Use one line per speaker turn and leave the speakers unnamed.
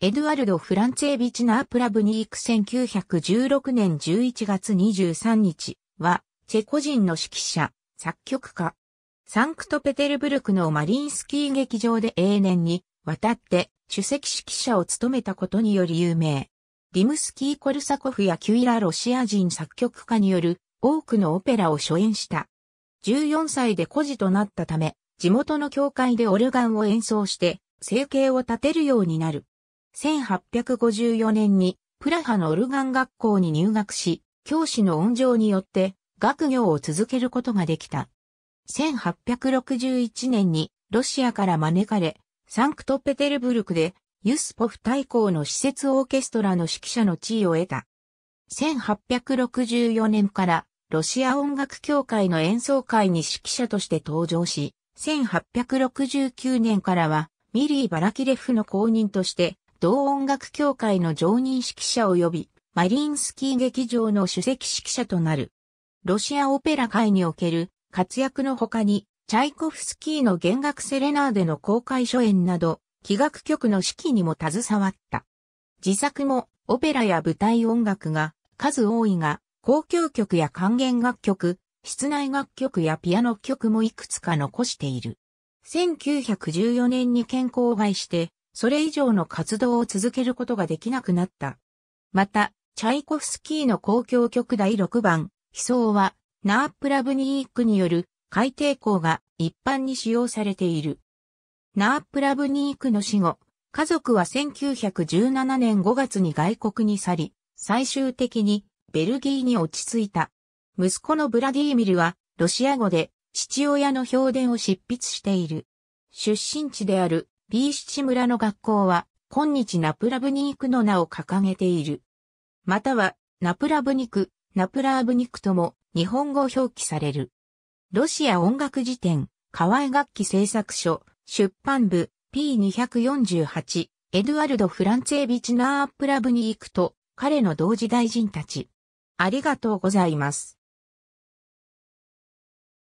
エドゥアルド・フランツェービチ・ナープラブニーク1916年11月23日は、チェコ人の指揮者、作曲家。サンクトペテルブルクのマリンスキー劇場で永年に渡って主席指揮者を務めたことにより有名。リムスキー・コルサコフやキュイラロシア人作曲家による多くのオペラを初演した。14歳で孤児となったため、地元の教会でオルガンを演奏して、生計を立てるようになる。1854年にプラハのオルガン学校に入学し、教師の恩情によって学業を続けることができた。1861年にロシアから招かれ、サンクトペテルブルクでユスポフ大公の施設オーケストラの指揮者の地位を得た。1864年からロシア音楽協会の演奏会に指揮者として登場し、1869年からはミリー・バラキレフの公認として同音楽協会の常任指揮者及び、マリンスキー劇場の主席指揮者となる。ロシアオペラ界における活躍の他に、チャイコフスキーの弦楽セレナーデの公開初演など、器楽曲の指揮にも携わった。自作もオペラや舞台音楽が数多いが、交響曲や還元楽曲、室内楽曲やピアノ曲もいくつか残している。1914年に健康を害してそれ以上の活動を続けることができなくなった。また、チャイコフスキーの交響曲第6番、悲壮は、ナープラブニークによる海底港が一般に使用されている。ナープラブニークの死後、家族は1917年5月に外国に去り、最終的にベルギーに落ち着いた。息子のブラディーミルは、ロシア語で父親の評伝を執筆している。出身地である P 7村の学校は、今日ナプラブニークの名を掲げている。または、ナプラブニク、ナプラーブニクとも日本語表記される。ロシア音楽辞典、河合楽器製作所、出版部、P248、エドゥアルド・フランツェービチナープラブニークと、彼の同時大臣たち。ありがとうございます。